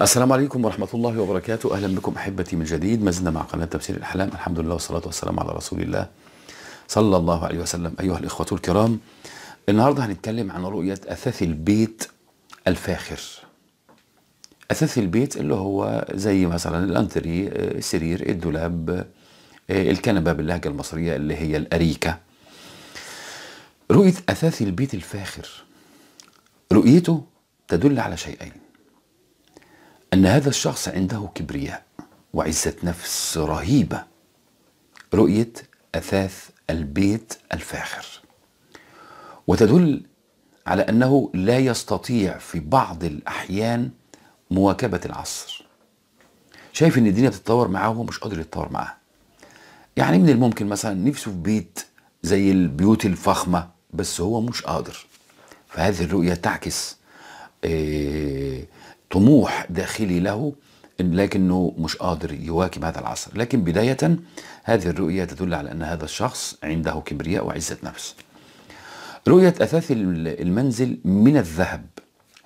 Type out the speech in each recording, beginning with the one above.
السلام عليكم ورحمة الله وبركاته أهلا بكم أحبتي من جديد ما زلنا مع قناة تفسير الأحلام الحمد لله والصلاة والسلام على رسول الله صلى الله عليه وسلم أيها الإخوة الكرام النهاردة هنتكلم عن رؤية أثاث البيت الفاخر أثاث البيت اللي هو زي مثلا الأنتري آه، السرير الدولاب آه، الكنبة باللهجة المصرية اللي هي الأريكة رؤية أثاث البيت الفاخر رؤيته تدل على شيئين أن هذا الشخص عنده كبرياء وعزة نفس رهيبة رؤية أثاث البيت الفاخر وتدل على أنه لا يستطيع في بعض الأحيان مواكبة العصر شايف إن الدنيا بتتطور معاه وهو مش قادر يتطور معاه يعني من الممكن مثلا نفسه في بيت زي البيوت الفخمة بس هو مش قادر فهذه الرؤية تعكس آه، طموح داخلي له لكنه مش قادر يواكب هذا العصر لكن بداية هذه الرؤية تدل على أن هذا الشخص عنده كبرياء وعزة نفس رؤية أثاث المنزل من الذهب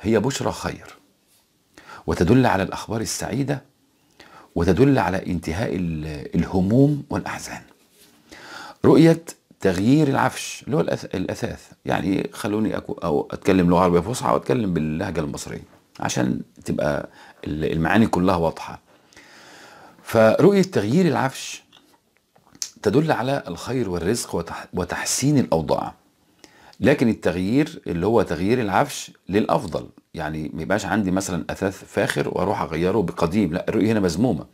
هي بشرى خير وتدل على الأخبار السعيدة وتدل على انتهاء الهموم والأحزان رؤية تغيير العفش اللي هو الأثاث يعني خلوني أكو أو أتكلم لغة عربية فصحى وأتكلم باللهجة المصرية عشان تبقى المعاني كلها واضحة فرؤية تغيير العفش تدل على الخير والرزق وتحسين الأوضاع لكن التغيير اللي هو تغيير العفش للافضل يعني ما يبقاش عندي مثلا اثاث فاخر واروح اغيره بقديم لا الرؤيه هنا مذمومه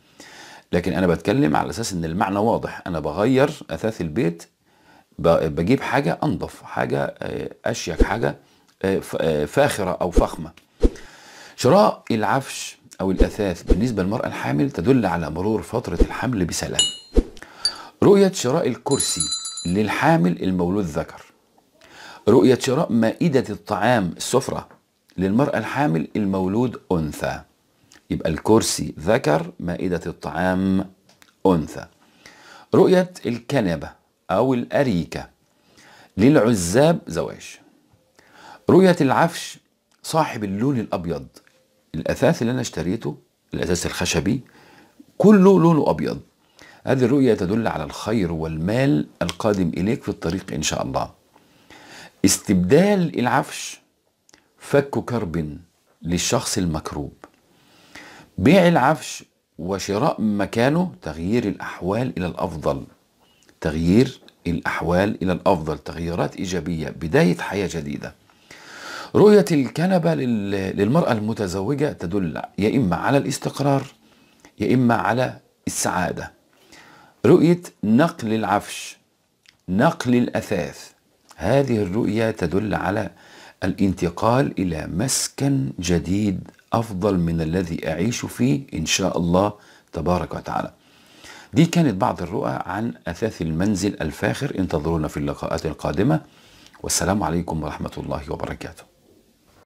لكن انا بتكلم على اساس ان المعنى واضح انا بغير اثاث البيت بجيب حاجه انظف حاجه آه، اشيك حاجه آه، آه، فاخره او فخمه شراء العفش او الاثاث بالنسبه للمراه الحامل تدل على مرور فتره الحمل بسلام رؤيه شراء الكرسي للحامل المولود ذكر رؤية شراء مائدة الطعام السفرة للمرأة الحامل المولود أنثى يبقى الكرسي ذكر مائدة الطعام أنثى رؤية الكنبة أو الأريكة للعزاب زواج رؤية العفش صاحب اللون الأبيض الأثاث اللي أنا اشتريته الأثاث الخشبي كله لونه أبيض هذه الرؤية تدل على الخير والمال القادم إليك في الطريق إن شاء الله استبدال العفش فك كرب للشخص المكروب بيع العفش وشراء مكانه تغيير الأحوال إلى الأفضل تغيير الأحوال إلى الأفضل تغييرات إيجابية بداية حياة جديدة رؤية الكنبة للمرأة المتزوجة تدل يا إما على الاستقرار يا إما على السعادة رؤية نقل العفش نقل الأثاث هذه الرؤية تدل على الانتقال إلى مسكن جديد أفضل من الذي أعيش فيه إن شاء الله تبارك وتعالى دي كانت بعض الرؤى عن أثاث المنزل الفاخر انتظرونا في اللقاءات القادمة والسلام عليكم ورحمة الله وبركاته